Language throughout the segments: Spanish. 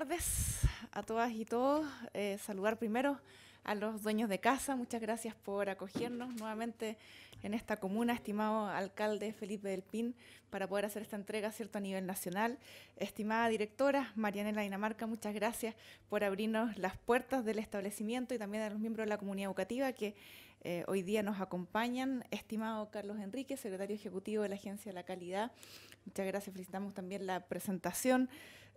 tardes a todas y todos. Eh, saludar primero a los dueños de casa. Muchas gracias por acogernos nuevamente en esta comuna, estimado alcalde Felipe del Pin, para poder hacer esta entrega cierto a nivel nacional. Estimada directora Marianela Dinamarca, muchas gracias por abrirnos las puertas del establecimiento y también a los miembros de la comunidad educativa que eh, hoy día nos acompañan, estimado Carlos Enrique, secretario ejecutivo de la Agencia de la Calidad. Muchas gracias, felicitamos también la presentación.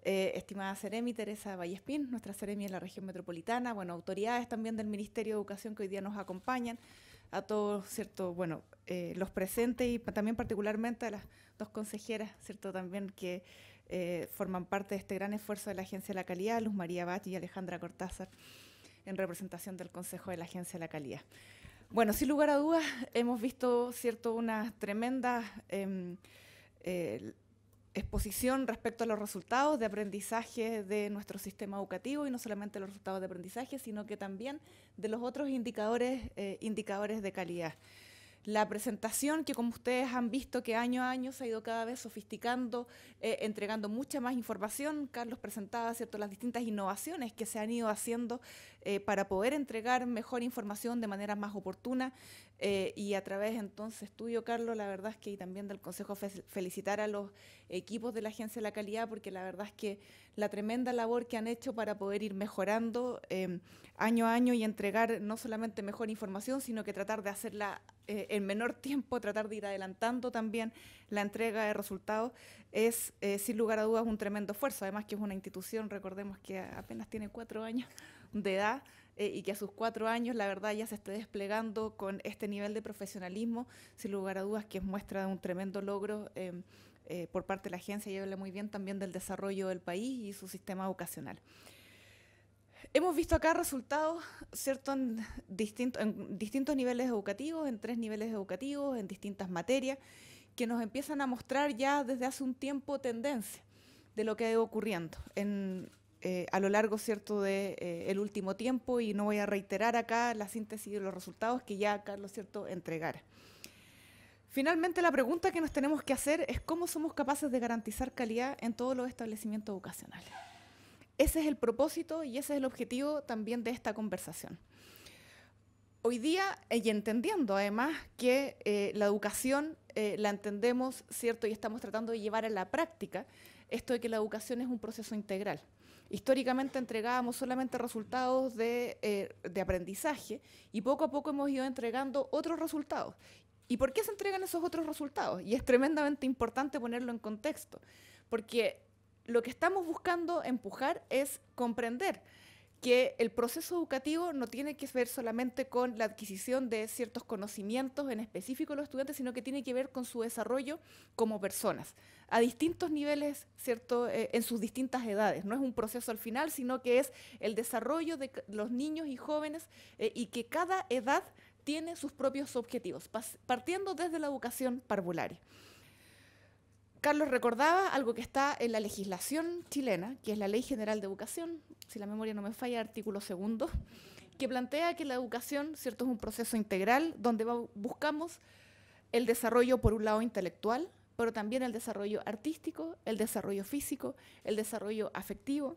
Eh, estimada Ceremi Teresa Vallespín, nuestra Ceremi en la región metropolitana, bueno, autoridades también del Ministerio de Educación que hoy día nos acompañan, a todos, ¿cierto? Bueno, eh, los presentes y también particularmente a las dos consejeras, ¿cierto? También que forman parte de este gran esfuerzo de la Agencia de la Calidad, Luz María Bach y Alejandra Cortázar, en representación del Consejo de la Agencia de la Calidad. Bueno, sin lugar a dudas, hemos visto, ¿cierto?, una tremenda em, eh, exposición respecto a los resultados de aprendizaje de nuestro sistema educativo y no solamente los resultados de aprendizaje, sino que también de los otros indicadores, eh, indicadores de calidad la presentación que como ustedes han visto que año a año se ha ido cada vez sofisticando, eh, entregando mucha más información. Carlos presentaba las distintas innovaciones que se han ido haciendo eh, para poder entregar mejor información de manera más oportuna. Eh, y a través entonces tuyo, Carlos, la verdad es que y también del Consejo felicitar a los equipos de la Agencia de la Calidad, porque la verdad es que la tremenda labor que han hecho para poder ir mejorando em, año a año y entregar no solamente mejor información, sino que tratar de hacerla eh, en menor tiempo, tratar de ir adelantando también la entrega de resultados, es eh, sin lugar a dudas un tremendo esfuerzo. Además que es una institución, recordemos que apenas tiene cuatro años de edad. Eh, y que a sus cuatro años, la verdad, ya se esté desplegando con este nivel de profesionalismo, sin lugar a dudas que es muestra de un tremendo logro em, eh, por parte de la agencia y habla muy bien también del desarrollo del país y su sistema educacional Hemos visto acá resultados, ¿cierto?, en, distintos niveles educativos, en tres niveles educativos, en distintas materias, que nos empiezan a mostrar ya desde hace un tiempo tendencia de lo que ha ido ocurriendo. En, eh, a lo largo cierto de eh, el último tiempo y no voy a reiterar acá la síntesis de los resultados que ya Carlos cierto entregara. Finalmente, la pregunta que nos tenemos que hacer es cómo somos capaces de garantizar calidad en todos los establecimientos educacionales. Ese es el propósito y ese es el objetivo también de esta conversación. Hoy día, eh, y entendiendo además que la educación la entendemos, ¿cierto? Y estamos tratando de llevar a la práctica esto de que la educación es un proceso integral históricamente entregábamos solamente resultados eh, de, aprendizaje y poco a poco hemos ido entregando otros resultados. ¿Y por qué se entregan esos otros resultados? Y es tremendamente importante ponerlo en contexto, porque lo que estamos buscando empujar es comprender que el proceso educativo no tiene que ver solamente con la adquisición de ciertos conocimientos en específico de los estudiantes, sino que tiene que ver con su desarrollo como personas, a distintos niveles, ¿cierto?, eh, en sus distintas edades. No es un proceso al final, sino que es el desarrollo de los niños y jóvenes eh, y que cada edad tiene sus propios objetivos, partiendo desde la educación parvularia. Carlos recordaba algo que está en la legislación chilena, que es la Ley General de Educación, si la memoria no me falla, artículo segundo, que plantea que la educación, cierto, es un proceso integral donde buscamos el desarrollo por un lado intelectual, pero también el desarrollo artístico, el desarrollo físico, el desarrollo afectivo,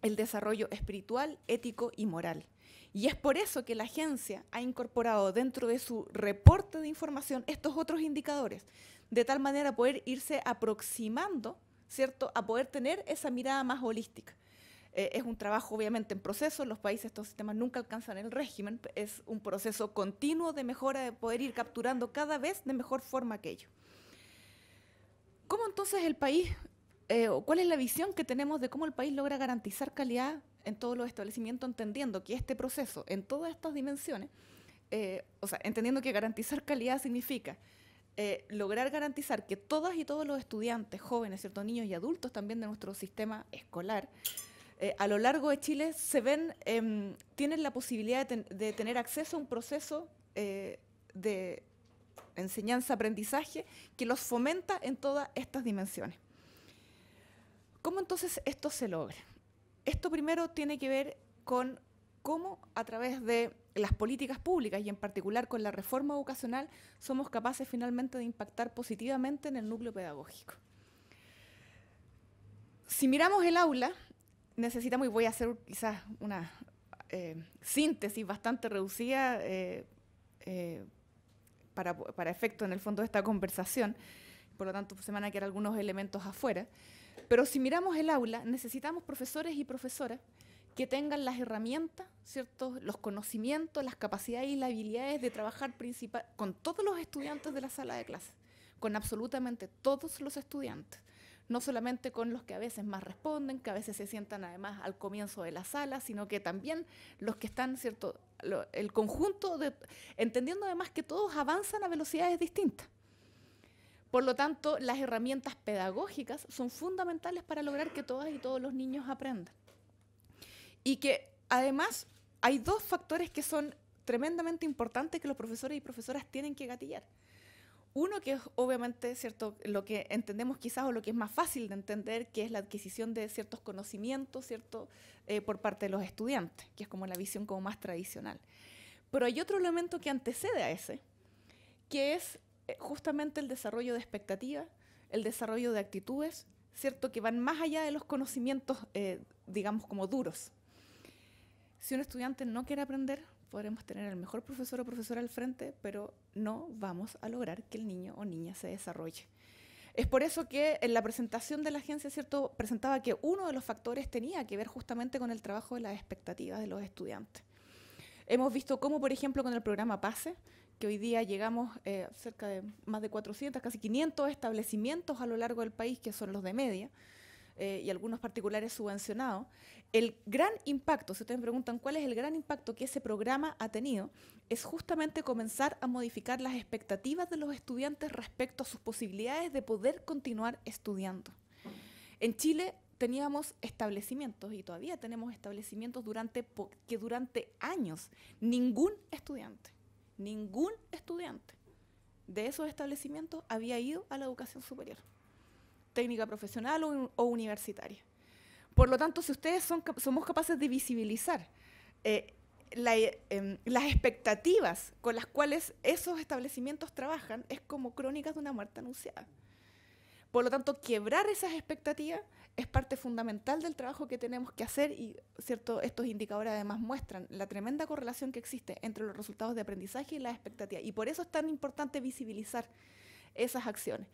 el desarrollo espiritual, ético y moral. Y es por eso que la agencia ha incorporado dentro de su reporte de información estos otros indicadores de tal manera poder irse aproximando, ¿cierto?, a poder tener esa mirada más holística. Eh, es un trabajo obviamente en proceso, en los países estos sistemas nunca alcanzan el régimen, es un proceso continuo de mejora, de poder ir capturando cada vez de mejor forma aquello. ¿Cómo entonces el país, eh, o cuál es la visión que tenemos de cómo el país logra garantizar calidad en todos los establecimientos, entendiendo que este proceso, en todas estas dimensiones, eh, o sea, entendiendo que garantizar calidad significa eh, lograr garantizar que todas y todos los estudiantes, jóvenes, ciertos niños y adultos también de nuestro sistema escolar, eh, a lo largo de Chile se ven, em, tienen la posibilidad de, de, tener acceso a un proceso eh, de enseñanza-aprendizaje que los fomenta en todas estas dimensiones. ¿Cómo entonces esto se logra? Esto primero tiene que ver con cómo a través de las políticas públicas y en particular con la reforma educacional somos capaces finalmente de impactar positivamente en el núcleo pedagógico. Si miramos el aula, necesitamos, y voy a hacer quizás una eh, síntesis bastante reducida eh, eh, para, para, efecto en el fondo de esta conversación, por lo tanto se van a quedar algunos elementos afuera, pero si miramos el aula, necesitamos profesores y profesoras que tengan las herramientas, ¿cierto? los conocimientos, las capacidades y las habilidades de trabajar principal con todos los estudiantes de la sala de clase, con absolutamente todos los estudiantes, no solamente con los que a veces más responden, que a veces se sientan además al comienzo de la sala, sino que también los que están, ¿cierto? el conjunto de, entendiendo además que todos avanzan a velocidades distintas. Por lo tanto, las herramientas pedagógicas son fundamentales para lograr que todas y todos los niños aprendan. Y que además hay dos factores que son tremendamente importantes que los profesores y profesoras tienen que gatillar. Uno que es obviamente cierto lo que entendemos quizás o lo que es más fácil de entender, que es la adquisición de ciertos conocimientos, cierto, eh, por parte de los estudiantes, que es como la visión como más tradicional. Pero hay otro elemento que antecede a ese, que es eh, justamente el desarrollo de expectativas, el desarrollo de actitudes, cierto, que van más allá de los conocimientos, eh, digamos como duros, si un estudiante no quiere aprender, podremos tener el mejor profesor o profesora al frente, pero no vamos a lograr que el niño o niña se desarrolle. Es por eso que en la presentación de la agencia, ¿cierto?, presentaba que uno de los factores tenía que ver justamente con el trabajo de las expectativas de los estudiantes. Hemos visto cómo, por ejemplo, con el programa PASE, que hoy día llegamos eh, cerca de más de 400, casi 500 establecimientos a lo largo del país, que son los de media, eh, y algunos particulares subvencionados, el gran impacto, si ustedes me preguntan cuál es el gran impacto que ese programa ha tenido, es justamente comenzar a modificar las expectativas de los estudiantes respecto a sus posibilidades de poder continuar estudiando. En Chile teníamos establecimientos y todavía tenemos establecimientos durante que durante años ningún estudiante, ningún estudiante de esos establecimientos había ido a la educación superior técnica profesional o, universitaria. Por lo tanto, si ustedes son, somos capaces de visibilizar eh, eh, em, las expectativas con las cuales esos establecimientos trabajan, es como crónicas de una muerte anunciada. Por lo tanto, quebrar esas expectativas es parte fundamental del trabajo que tenemos que hacer y cierto, estos indicadores además muestran la tremenda correlación que existe entre los resultados de aprendizaje y las expectativas. Y por eso es tan importante visibilizar esas acciones.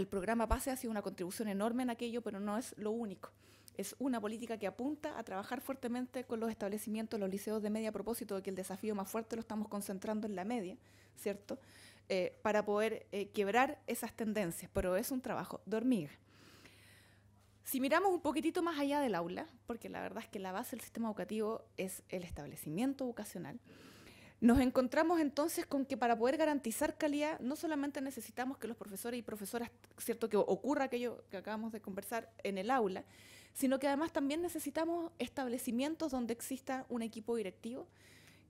El programa PASE ha sido una contribución enorme en aquello, pero no es lo único. Es una política que apunta a trabajar fuertemente con los establecimientos, los liceos de media a propósito de que el desafío más fuerte lo estamos concentrando en la media, ¿cierto? Eh, para poder eh, quebrar esas tendencias, pero es un trabajo de hormiga. Si miramos un poquitito más allá del aula, porque la verdad es que la base del sistema educativo es el establecimiento vocacional, nos encontramos entonces con que para poder garantizar calidad no solamente necesitamos que los profesores y profesoras, cierto que ocurra aquello que acabamos de conversar en el aula, sino que además también necesitamos establecimientos donde exista un equipo directivo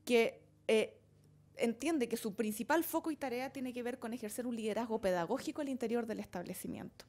que eh, entiende que su principal foco y tarea tiene que ver con ejercer un liderazgo pedagógico al interior del establecimiento.